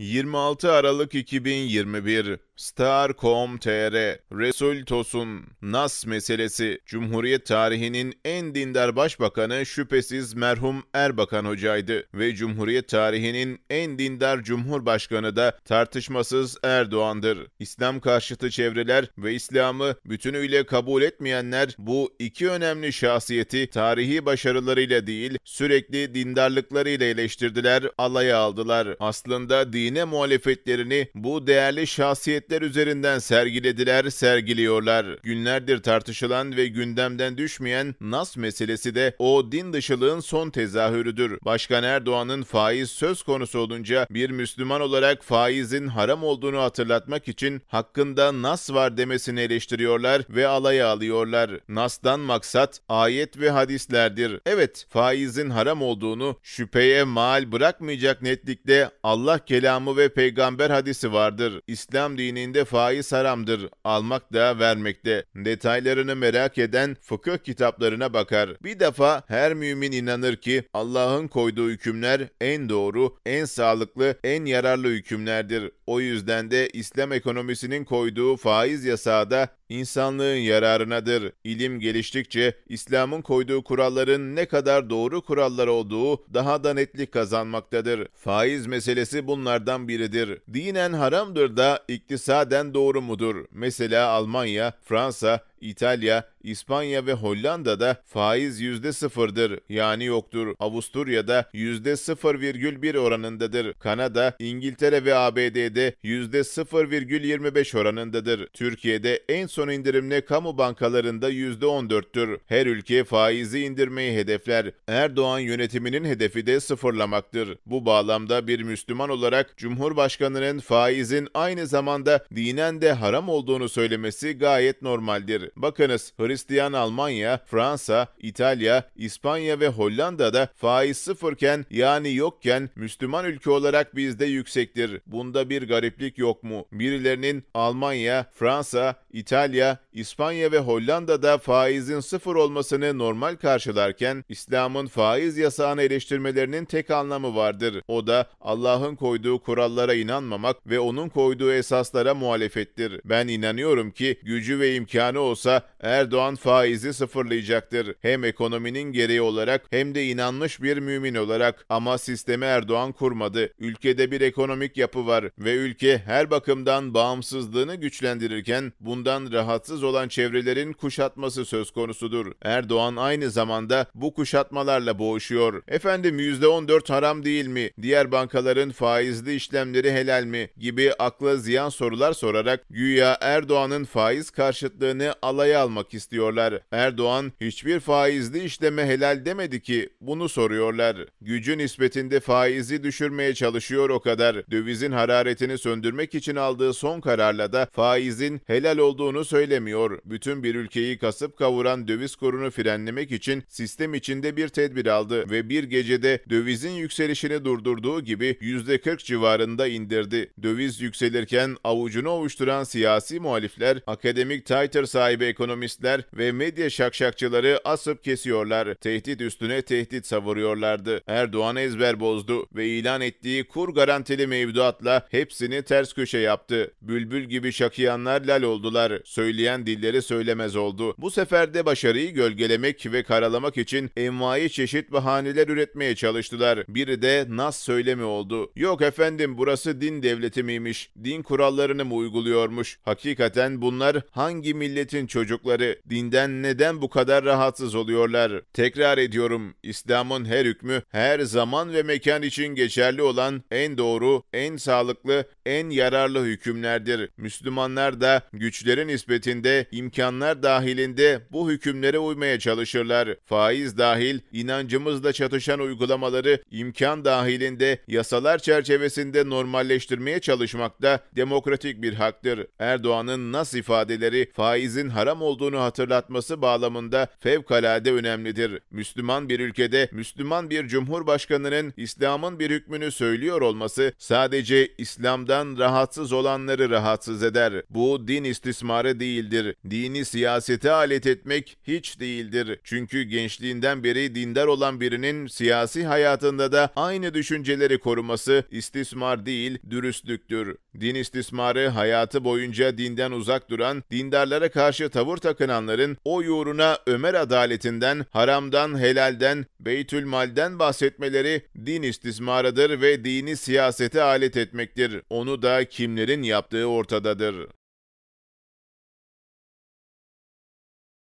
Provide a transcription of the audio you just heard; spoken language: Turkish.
26 Aralık 2021 Star.com.tr, Resul Tosun, Nas meselesi, Cumhuriyet tarihinin en dindar başbakanı şüphesiz merhum Erbakan Hoca'ydı ve Cumhuriyet tarihinin en dindar cumhurbaşkanı da tartışmasız Erdoğan'dır. İslam karşıtı çevreler ve İslam'ı bütünüyle kabul etmeyenler bu iki önemli şahsiyeti tarihi başarılarıyla değil sürekli dindarlıklarıyla eleştirdiler, alaya aldılar. Aslında dine muhalefetlerini bu değerli şahsiyet şirketler üzerinden sergilediler, sergiliyorlar. Günlerdir tartışılan ve gündemden düşmeyen NAS meselesi de o din dışılığın son tezahürüdür. Başkan Erdoğan'ın faiz söz konusu olunca bir Müslüman olarak faizin haram olduğunu hatırlatmak için hakkında NAS var demesini eleştiriyorlar ve alaya alıyorlar. Nasdan maksat ayet ve hadislerdir. Evet, faizin haram olduğunu şüpheye mal bırakmayacak netlikte Allah kelamı ve peygamber hadisi vardır. İslam dini derinliğinde faiz haramdır. Almak da vermekte. Detaylarını merak eden fıkıh kitaplarına bakar. Bir defa her mümin inanır ki Allah'ın koyduğu hükümler en doğru, en sağlıklı, en yararlı hükümlerdir. O yüzden de İslam ekonomisinin koyduğu faiz yasağı da insanlığın yararınadır. İlim geliştikçe İslam'ın koyduğu kuralların ne kadar doğru kurallar olduğu daha da netlik kazanmaktadır. Faiz meselesi bunlardan biridir. Dinen haramdır da iktisat sağden doğru mudur? Mesela Almanya, Fransa, İtalya, İspanya ve Hollanda'da faiz %0'dır yani yoktur. Avusturya'da %0,1 oranındadır. Kanada, İngiltere ve ABD'de %0,25 oranındadır. Türkiye'de en son indirimle kamu bankalarında %14'tür. Her ülke faizi indirmeyi hedefler. Erdoğan yönetiminin hedefi de sıfırlamaktır. Bu bağlamda bir Müslüman olarak Cumhurbaşkanının faizin aynı zamanda dinen de haram olduğunu söylemesi gayet normaldir. Bakınız Hristiyan Almanya, Fransa, İtalya, İspanya ve Hollanda'da faiz sıfırken yani yokken Müslüman ülke olarak bizde yüksektir. Bunda bir gariplik yok mu? Birilerinin Almanya, Fransa, İtalya, İspanya ve Hollanda'da faizin sıfır olmasını normal karşılarken İslam'ın faiz yasağını eleştirmelerinin tek anlamı vardır. O da Allah'ın koyduğu kurallara inanmamak ve onun koyduğu esaslara muhalefettir. Ben inanıyorum ki gücü ve imkanı olsun olsa Erdoğan faizi sıfırlayacaktır. Hem ekonominin gereği olarak hem de inanmış bir mümin olarak ama sistemi Erdoğan kurmadı. Ülkede bir ekonomik yapı var ve ülke her bakımdan bağımsızlığını güçlendirirken bundan rahatsız olan çevrelerin kuşatması söz konusudur. Erdoğan aynı zamanda bu kuşatmalarla boğuşuyor. Efendim %14 haram değil mi? Diğer bankaların faizli işlemleri helal mi? gibi akla ziyan sorular sorarak güya Erdoğan'ın faiz karşıtlığını alaya almak istiyorlar. Erdoğan hiçbir faizli işleme helal demedi ki bunu soruyorlar. Gücü nispetinde faizi düşürmeye çalışıyor o kadar. Dövizin hararetini söndürmek için aldığı son kararla da faizin helal olduğunu söylemiyor. Bütün bir ülkeyi kasıp kavuran döviz kurunu frenlemek için sistem içinde bir tedbir aldı ve bir gecede dövizin yükselişini durdurduğu gibi %40 civarında indirdi. Döviz yükselirken avucunu ovuşturan siyasi muhalifler akademik Twitter sahibi gibi ekonomistler ve medya şakşakçıları asıp kesiyorlar. Tehdit üstüne tehdit savuruyorlardı. Erdoğan ezber bozdu ve ilan ettiği kur garantili mevduatla hepsini ters köşe yaptı. Bülbül gibi şakıyanlar lal oldular. Söyleyen dilleri söylemez oldu. Bu sefer de başarıyı gölgelemek ve karalamak için envai çeşit bahaneler üretmeye çalıştılar. Biri de nas söylemi oldu. Yok efendim burası din devleti miymiş? Din kurallarını mı uyguluyormuş? Hakikaten bunlar hangi milletin çocukları dinden neden bu kadar rahatsız oluyorlar? Tekrar ediyorum, İslam'ın her hükmü her zaman ve mekan için geçerli olan en doğru, en sağlıklı, en yararlı hükümlerdir. Müslümanlar da güçlerin nispetinde, imkanlar dahilinde bu hükümlere uymaya çalışırlar. Faiz dahil, inancımızla çatışan uygulamaları imkan dahilinde, yasalar çerçevesinde normalleştirmeye çalışmak da demokratik bir haktır. Erdoğan'ın nas ifadeleri faizin haram olduğunu hatırlatması bağlamında fevkalade önemlidir. Müslüman bir ülkede Müslüman bir cumhurbaşkanının İslam'ın bir hükmünü söylüyor olması sadece İslam'dan rahatsız olanları rahatsız eder. Bu din istismarı değildir. Dini siyasete alet etmek hiç değildir. Çünkü gençliğinden beri dindar olan birinin siyasi hayatında da aynı düşünceleri koruması istismar değil, dürüstlüktür. Din istismarı hayatı boyunca dinden uzak duran, dindarlara karşı karşı tavır takınanların o uğruna Ömer adaletinden, haramdan, helalden, beytül malden bahsetmeleri din istismarıdır ve dini siyasete alet etmektir. Onu da kimlerin yaptığı ortadadır.